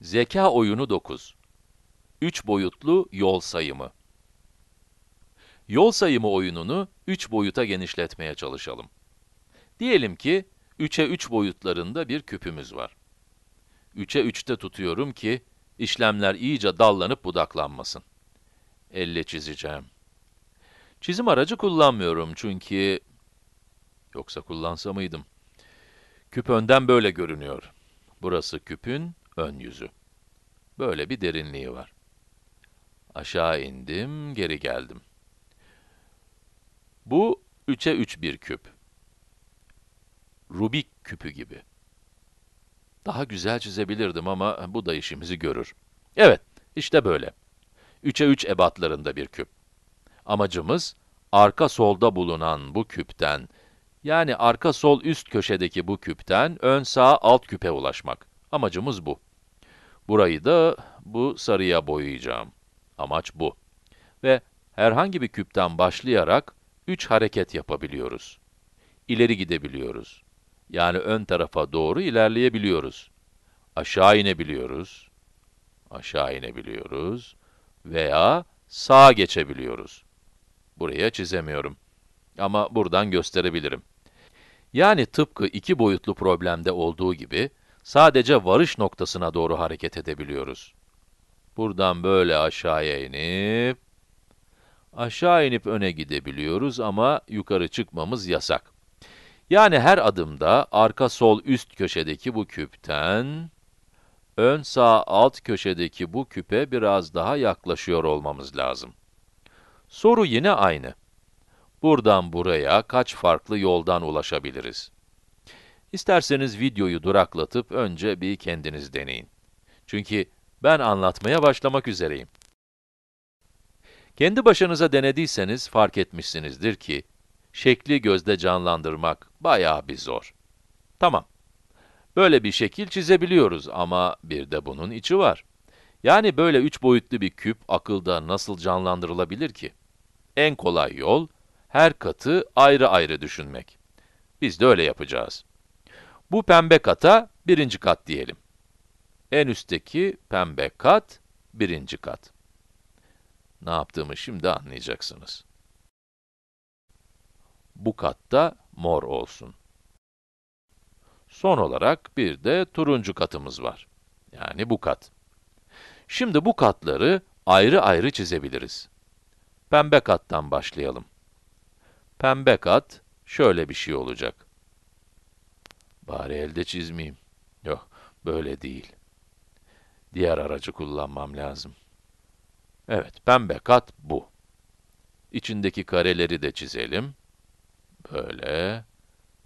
Zeka oyunu 9. Üç boyutlu yol sayımı. Yol sayımı oyununu 3 boyuta genişletmeye çalışalım. Diyelim ki 3'e 3 boyutlarında bir küpümüz var. 3'e 3'te tutuyorum ki işlemler iyice dallanıp budaklanmasın. Elle çizeceğim. Çizim aracı kullanmıyorum çünkü... Yoksa kullansa mıydım? Küp önden böyle görünüyor. Burası küpün, ön yüzü. Böyle bir derinliği var. Aşağı indim, geri geldim. Bu 3'e 3 bir küp. Rubik küpü gibi. Daha güzel çizebilirdim ama bu da işimizi görür. Evet, işte böyle. 3'e 3 ebatlarında bir küp. Amacımız, arka solda bulunan bu küpten, yani arka sol üst köşedeki bu küpten ön sağ alt küpe ulaşmak. Amacımız bu. Burayı da bu sarıya boyayacağım. Amaç bu. Ve herhangi bir küpten başlayarak 3 hareket yapabiliyoruz. İleri gidebiliyoruz. Yani ön tarafa doğru ilerleyebiliyoruz. Aşağı inebiliyoruz. Aşağı inebiliyoruz. Veya sağa geçebiliyoruz. Buraya çizemiyorum. Ama buradan gösterebilirim. Yani tıpkı iki boyutlu problemde olduğu gibi, sadece varış noktasına doğru hareket edebiliyoruz. Buradan böyle aşağıya inip, aşağı inip öne gidebiliyoruz ama yukarı çıkmamız yasak. Yani her adımda arka sol üst köşedeki bu küpten, ön sağ alt köşedeki bu küpe biraz daha yaklaşıyor olmamız lazım. Soru yine aynı. Buradan buraya kaç farklı yoldan ulaşabiliriz? İsterseniz videoyu duraklatıp önce bir kendiniz deneyin. Çünkü ben anlatmaya başlamak üzereyim. Kendi başınıza denediyseniz fark etmişsinizdir ki, şekli gözde canlandırmak bayağı bir zor. Tamam, böyle bir şekil çizebiliyoruz ama bir de bunun içi var. Yani böyle üç boyutlu bir küp akılda nasıl canlandırılabilir ki? En kolay yol, her katı ayrı ayrı düşünmek. Biz de öyle yapacağız. Bu pembe kata birinci kat diyelim. En üstteki pembe kat birinci kat. Ne yaptığımı şimdi anlayacaksınız. Bu katta mor olsun. Son olarak bir de turuncu katımız var. Yani bu kat. Şimdi bu katları ayrı ayrı çizebiliriz. Pembe kattan başlayalım. Pembe kat şöyle bir şey olacak. Bari elde çizmeyeyim. Yok, böyle değil. Diğer aracı kullanmam lazım. Evet, pembe kat bu. İçindeki kareleri de çizelim. Böyle,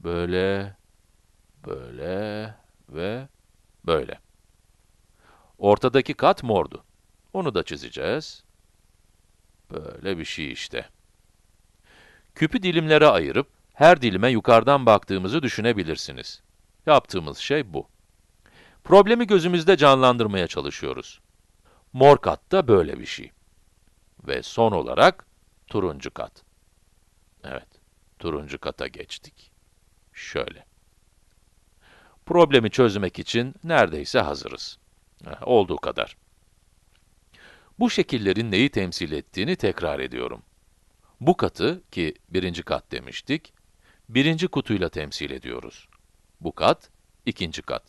böyle, böyle ve böyle. Ortadaki kat mordu. Onu da çizeceğiz. Böyle bir şey işte. Küpü dilimlere ayırıp her dilime yukarıdan baktığımızı düşünebilirsiniz. Yaptığımız şey bu. Problemi gözümüzde canlandırmaya çalışıyoruz. Mor kat da böyle bir şey. Ve son olarak turuncu kat. Evet, turuncu kata geçtik. Şöyle. Problemi çözmek için neredeyse hazırız. Olduğu kadar. Bu şekillerin neyi temsil ettiğini tekrar ediyorum. Bu katı, ki birinci kat demiştik, birinci kutuyla temsil ediyoruz. Bu kat, ikinci kat.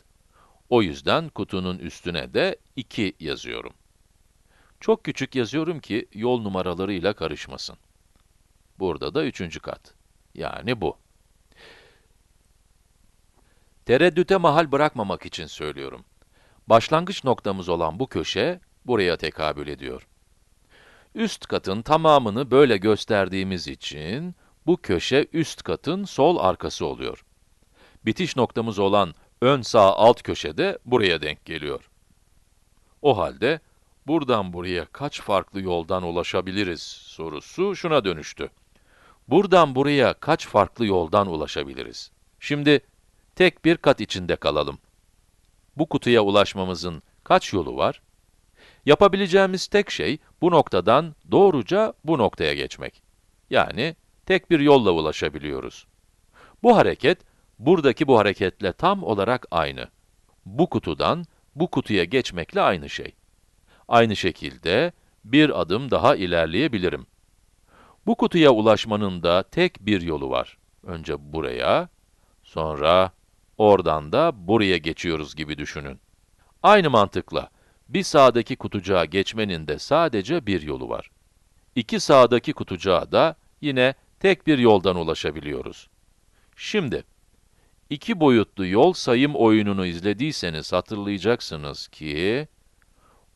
O yüzden kutunun üstüne de 2 yazıyorum. Çok küçük yazıyorum ki yol numaralarıyla karışmasın. Burada da üçüncü kat. Yani bu. Tereddüte mahal bırakmamak için söylüyorum. Başlangıç noktamız olan bu köşe, buraya tekabül ediyor. Üst katın tamamını böyle gösterdiğimiz için, bu köşe üst katın sol arkası oluyor bitiş noktamız olan ön sağ alt köşede buraya denk geliyor. O halde buradan buraya kaç farklı yoldan ulaşabiliriz sorusu şuna dönüştü. Buradan buraya kaç farklı yoldan ulaşabiliriz? Şimdi tek bir kat içinde kalalım. Bu kutuya ulaşmamızın kaç yolu var? Yapabileceğimiz tek şey bu noktadan doğruca bu noktaya geçmek. Yani tek bir yolla ulaşabiliyoruz. Bu hareket buradaki bu hareketle tam olarak aynı. Bu kutudan bu kutuya geçmekle aynı şey. Aynı şekilde bir adım daha ilerleyebilirim. Bu kutuya ulaşmanın da tek bir yolu var. Önce buraya, sonra oradan da buraya geçiyoruz gibi düşünün. Aynı mantıkla, bir sağdaki kutucuğa geçmenin de sadece bir yolu var. İki sağdaki kutucuğa da yine tek bir yoldan ulaşabiliyoruz. Şimdi, İki boyutlu yol sayım oyununu izlediyseniz hatırlayacaksınız ki,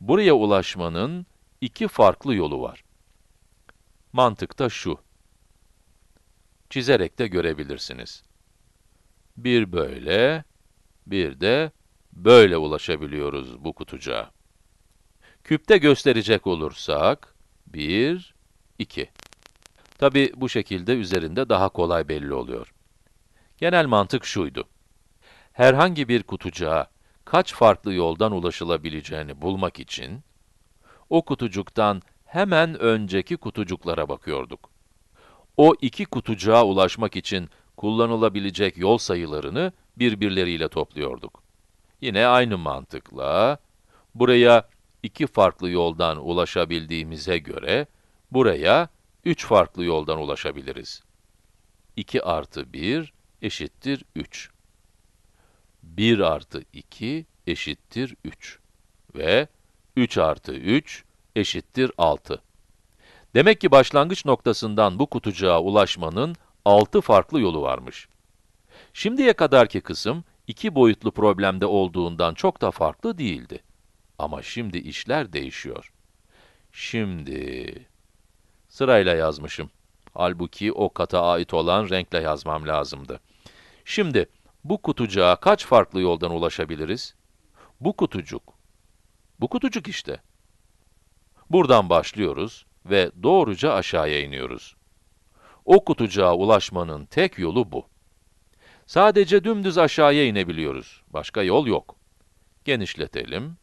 buraya ulaşmanın iki farklı yolu var. Mantık da şu. Çizerek de görebilirsiniz. Bir böyle, bir de böyle ulaşabiliyoruz bu kutucuğa. Küpte gösterecek olursak, 1, 2. Tabi bu şekilde üzerinde daha kolay belli oluyor. Genel mantık şuydu. Herhangi bir kutucuğa kaç farklı yoldan ulaşılabileceğini bulmak için, o kutucuktan hemen önceki kutucuklara bakıyorduk. O iki kutucuğa ulaşmak için kullanılabilecek yol sayılarını birbirleriyle topluyorduk. Yine aynı mantıkla, buraya iki farklı yoldan ulaşabildiğimize göre, buraya üç farklı yoldan ulaşabiliriz. 2 artı 1, eşittir 3. 1 artı 2 eşittir 3 ve 3 artı 3 eşittir 6. Demek ki başlangıç noktasından bu kutucuğa ulaşmanın 6 farklı yolu varmış. Şimdiye kadarki kısım, iki boyutlu problemde olduğundan çok da farklı değildi. Ama şimdi işler değişiyor. Şimdi... Sırayla yazmışım. Halbuki o kata ait olan renkle yazmam lazımdı. Şimdi bu kutucuğa kaç farklı yoldan ulaşabiliriz? Bu kutucuk. Bu kutucuk işte. Buradan başlıyoruz ve doğruca aşağıya iniyoruz. O kutucuğa ulaşmanın tek yolu bu. Sadece dümdüz aşağıya inebiliyoruz. Başka yol yok. Genişletelim.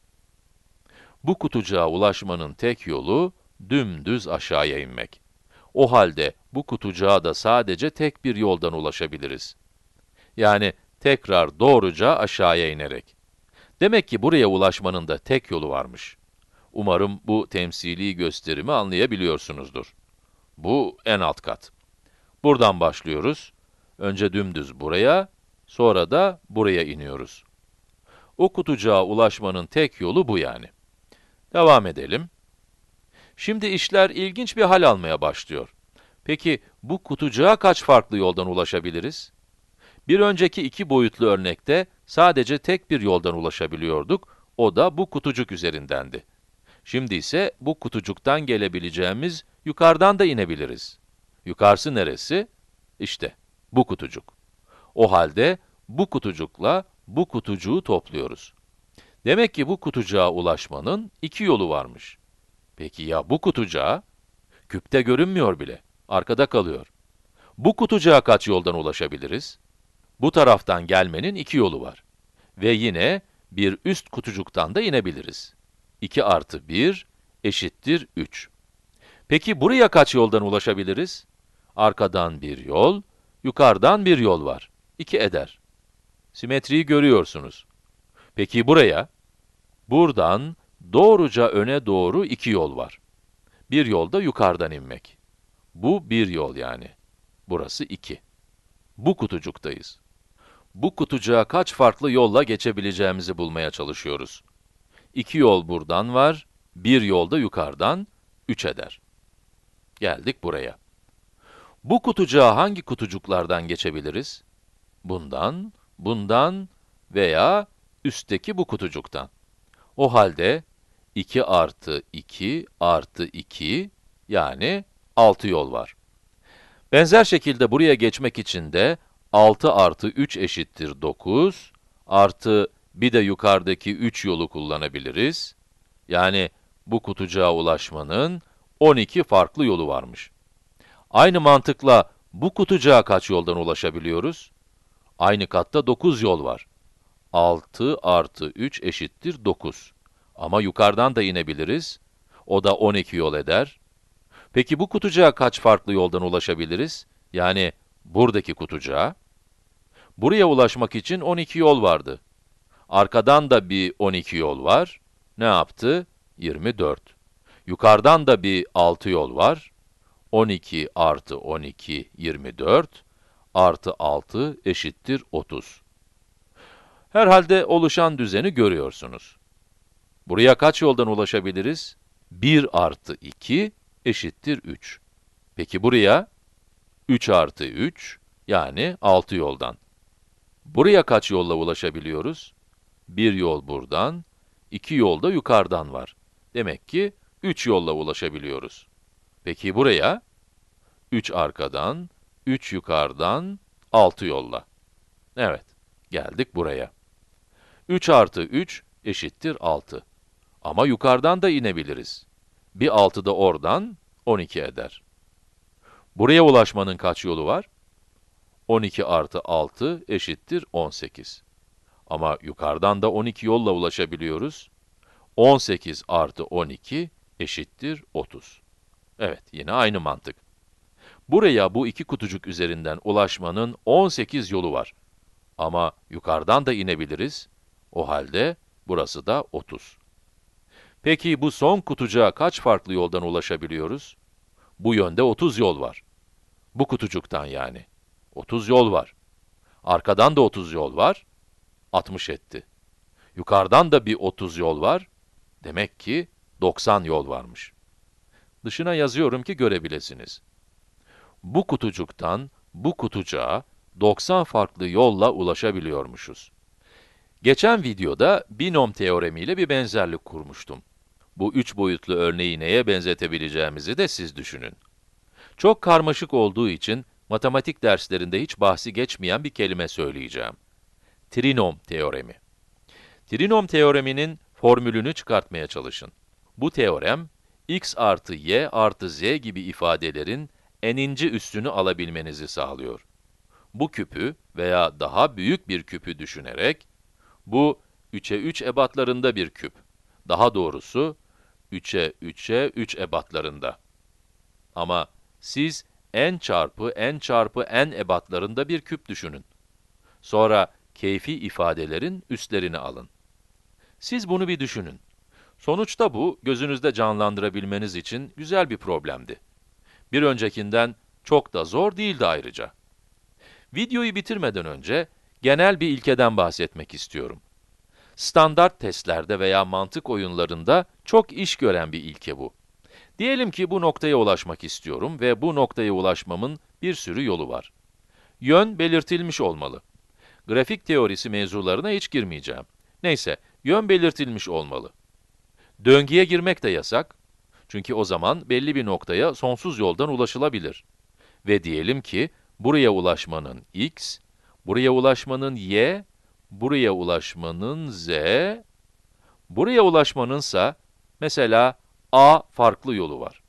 Bu kutucuğa ulaşmanın tek yolu dümdüz aşağıya inmek. O halde bu kutucuğa da sadece tek bir yoldan ulaşabiliriz. Yani tekrar doğruca aşağıya inerek. Demek ki buraya ulaşmanın da tek yolu varmış. Umarım bu temsili gösterimi anlayabiliyorsunuzdur. Bu en alt kat. Buradan başlıyoruz. Önce dümdüz buraya, sonra da buraya iniyoruz. O kutucuğa ulaşmanın tek yolu bu yani. Devam edelim. Şimdi işler ilginç bir hal almaya başlıyor. Peki bu kutucuğa kaç farklı yoldan ulaşabiliriz? Bir önceki iki boyutlu örnekte sadece tek bir yoldan ulaşabiliyorduk, o da bu kutucuk üzerindendi. Şimdi ise bu kutucuktan gelebileceğimiz yukarıdan da inebiliriz. Yukarısı neresi? İşte bu kutucuk. O halde bu kutucukla bu kutucuğu topluyoruz. Demek ki bu kutucuğa ulaşmanın iki yolu varmış. Peki ya bu kutucuğa? Küpte görünmüyor bile, arkada kalıyor. Bu kutucuğa kaç yoldan ulaşabiliriz? Bu taraftan gelmenin iki yolu var. Ve yine bir üst kutucuktan da inebiliriz. 2 artı 1 eşittir 3. Peki buraya kaç yoldan ulaşabiliriz? Arkadan bir yol, yukarıdan bir yol var. 2 eder. Simetriyi görüyorsunuz. Peki buraya? Buradan Doğruca öne doğru iki yol var. Bir yol da yukarıdan inmek. Bu bir yol yani. Burası iki. Bu kutucuktayız. Bu kutucuğa kaç farklı yolla geçebileceğimizi bulmaya çalışıyoruz. İki yol buradan var, bir yol da yukarıdan, 3 eder. Geldik buraya. Bu kutucuğa hangi kutucuklardan geçebiliriz? Bundan, bundan veya üstteki bu kutucuktan. O halde 2 artı 2 artı 2 yani 6 yol var. Benzer şekilde buraya geçmek için de 6 artı 3 eşittir 9 artı bir de yukarıdaki 3 yolu kullanabiliriz. Yani bu kutucuğa ulaşmanın 12 farklı yolu varmış. Aynı mantıkla bu kutucuğa kaç yoldan ulaşabiliyoruz? Aynı katta 9 yol var. 6 artı 3 eşittir 9. Ama yukarıdan da inebiliriz. O da 12 yol eder. Peki bu kutucuğa kaç farklı yoldan ulaşabiliriz? Yani buradaki kutucuğa. Buraya ulaşmak için 12 yol vardı. Arkadan da bir 12 yol var. Ne yaptı? 24. Yukarıdan da bir 6 yol var. 12 artı 12, 24 artı 6 eşittir 30. Herhalde oluşan düzeni görüyorsunuz. Buraya kaç yoldan ulaşabiliriz? 1 artı 2 eşittir 3. Peki buraya 3 artı 3 yani 6 yoldan. Buraya kaç yolla ulaşabiliyoruz? 1 yol buradan, 2 yol da yukarıdan var. Demek ki 3 yolla ulaşabiliyoruz. Peki buraya 3 arkadan, 3 yukarıdan, 6 yolla. Evet, geldik buraya. 3 artı 3 eşittir 6. Ama yukarıdan da inebiliriz. Bir 6 da oradan 12 eder. Buraya ulaşmanın kaç yolu var? 12 artı 6 eşittir 18. Ama yukarıdan da 12 yolla ulaşabiliyoruz. 18 artı 12 eşittir 30. Evet, yine aynı mantık. Buraya bu iki kutucuk üzerinden ulaşmanın 18 yolu var. Ama yukarıdan da inebiliriz. O halde burası da 30. Peki bu son kutucuğa kaç farklı yoldan ulaşabiliyoruz? Bu yönde 30 yol var. Bu kutucuktan yani. 30 yol var. Arkadan da 30 yol var. 60 etti. Yukarıdan da bir 30 yol var. Demek ki 90 yol varmış. Dışına yazıyorum ki görebilesiniz. Bu kutucuktan bu kutucuğa 90 farklı yolla ulaşabiliyormuşuz. Geçen videoda binom teoremiyle bir benzerlik kurmuştum. Bu üç boyutlu örneği neye benzetebileceğimizi de siz düşünün. Çok karmaşık olduğu için matematik derslerinde hiç bahsi geçmeyen bir kelime söyleyeceğim. Trinom teoremi. Trinom teoreminin formülünü çıkartmaya çalışın. Bu teorem, x artı y artı z gibi ifadelerin n'inci üssünü alabilmenizi sağlıyor. Bu küpü veya daha büyük bir küpü düşünerek, bu 3'e 3 ebatlarında bir küp. Daha doğrusu 3'e 3'e 3 ebatlarında. Ama siz n çarpı n çarpı n ebatlarında bir küp düşünün. Sonra keyfi ifadelerin üstlerini alın. Siz bunu bir düşünün. Sonuçta bu, gözünüzde canlandırabilmeniz için güzel bir problemdi. Bir öncekinden çok da zor değildi ayrıca. Videoyu bitirmeden önce, genel bir ilkeden bahsetmek istiyorum. Standart testlerde veya mantık oyunlarında çok iş gören bir ilke bu. Diyelim ki bu noktaya ulaşmak istiyorum ve bu noktaya ulaşmamın bir sürü yolu var. Yön belirtilmiş olmalı. Grafik teorisi mevzularına hiç girmeyeceğim. Neyse, yön belirtilmiş olmalı. Döngüye girmek de yasak. Çünkü o zaman belli bir noktaya sonsuz yoldan ulaşılabilir. Ve diyelim ki buraya ulaşmanın x, Buraya ulaşmanın y, buraya ulaşmanın z, buraya ulaşmanınsa mesela a farklı yolu var.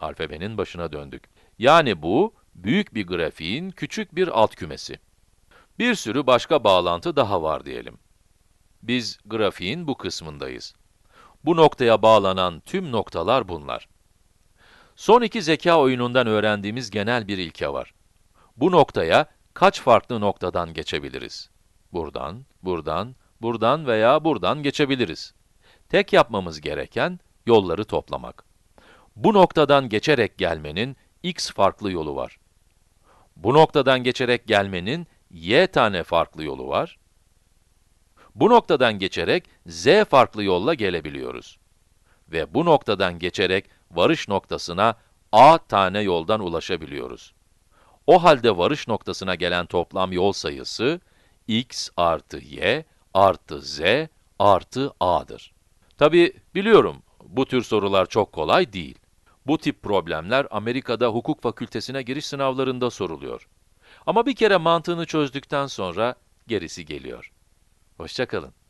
Alfabenin başına döndük. Yani bu büyük bir grafiğin küçük bir alt kümesi. Bir sürü başka bağlantı daha var diyelim. Biz grafiğin bu kısmındayız. Bu noktaya bağlanan tüm noktalar bunlar. Son iki zeka oyunundan öğrendiğimiz genel bir ilke var. Bu noktaya kaç farklı noktadan geçebiliriz? Buradan, buradan, buradan veya buradan geçebiliriz. Tek yapmamız gereken yolları toplamak. Bu noktadan geçerek gelmenin x farklı yolu var. Bu noktadan geçerek gelmenin y tane farklı yolu var. Bu noktadan geçerek z farklı yolla gelebiliyoruz. Ve bu noktadan geçerek varış noktasına a tane yoldan ulaşabiliyoruz. O halde varış noktasına gelen toplam yol sayısı x artı y artı z artı a'dır. Tabi biliyorum bu tür sorular çok kolay değil. Bu tip problemler Amerika'da hukuk fakültesine giriş sınavlarında soruluyor. Ama bir kere mantığını çözdükten sonra gerisi geliyor. Hoşçakalın.